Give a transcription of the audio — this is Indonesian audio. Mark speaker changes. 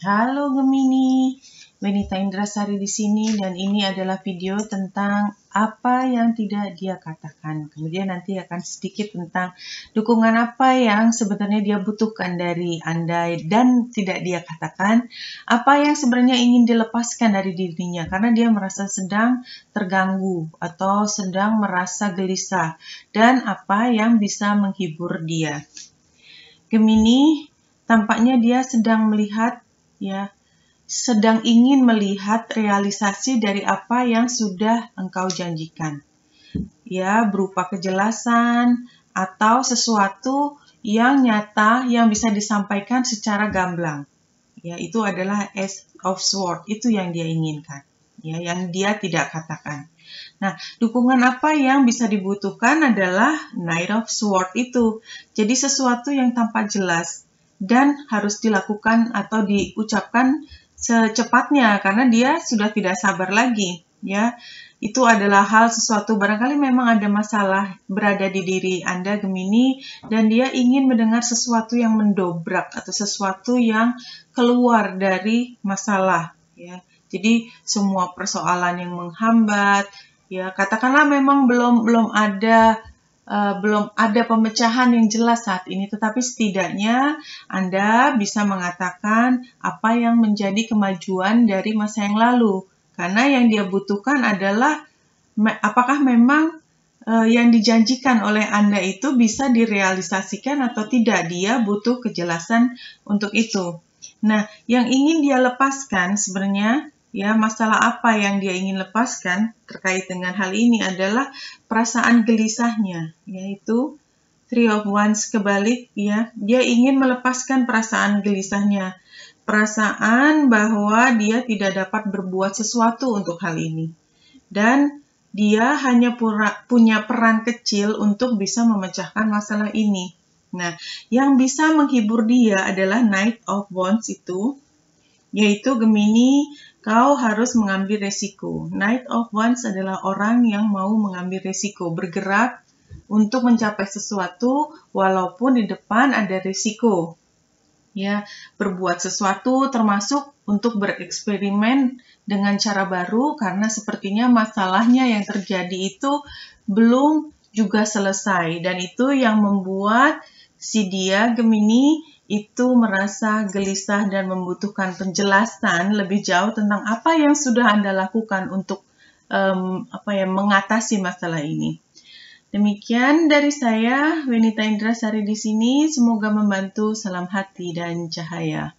Speaker 1: Halo Gemini, Benita Indrasari di sini dan ini adalah video tentang apa yang tidak dia katakan. Kemudian nanti akan sedikit tentang dukungan apa yang sebenarnya dia butuhkan dari Anda dan tidak dia katakan. Apa yang sebenarnya ingin dilepaskan dari dirinya karena dia merasa sedang terganggu atau sedang merasa gelisah dan apa yang bisa menghibur dia. Gemini, tampaknya dia sedang melihat ya sedang ingin melihat realisasi dari apa yang sudah engkau janjikan. Ya, berupa kejelasan atau sesuatu yang nyata yang bisa disampaikan secara gamblang. Ya, itu adalah as of sword, itu yang dia inginkan. Ya, yang dia tidak katakan. Nah, dukungan apa yang bisa dibutuhkan adalah Knight of Sword itu. Jadi sesuatu yang tampak jelas, dan harus dilakukan atau diucapkan secepatnya karena dia sudah tidak sabar lagi ya itu adalah hal sesuatu barangkali memang ada masalah berada di diri Anda Gemini dan dia ingin mendengar sesuatu yang mendobrak atau sesuatu yang keluar dari masalah ya jadi semua persoalan yang menghambat ya katakanlah memang belum belum ada Eh, belum ada pemecahan yang jelas saat ini, tetapi setidaknya Anda bisa mengatakan apa yang menjadi kemajuan dari masa yang lalu. Karena yang dia butuhkan adalah apakah memang eh, yang dijanjikan oleh Anda itu bisa direalisasikan atau tidak. Dia butuh kejelasan untuk itu. Nah, yang ingin dia lepaskan sebenarnya ya masalah apa yang dia ingin lepaskan terkait dengan hal ini adalah perasaan gelisahnya yaitu Three of Wands kebalik ya dia ingin melepaskan perasaan gelisahnya perasaan bahwa dia tidak dapat berbuat sesuatu untuk hal ini dan dia hanya pura, punya peran kecil untuk bisa memecahkan masalah ini. Nah, yang bisa menghibur dia adalah Knight of Wands itu yaitu Gemini, kau harus mengambil resiko. Knight of Wands adalah orang yang mau mengambil resiko, bergerak untuk mencapai sesuatu walaupun di depan ada resiko. Ya, berbuat sesuatu termasuk untuk bereksperimen dengan cara baru karena sepertinya masalahnya yang terjadi itu belum juga selesai dan itu yang membuat si dia Gemini itu merasa gelisah dan membutuhkan penjelasan lebih jauh tentang apa yang sudah Anda lakukan untuk um, apa ya mengatasi masalah ini. Demikian dari saya Wenita Indra Sari di sini, semoga membantu. Salam hati dan cahaya.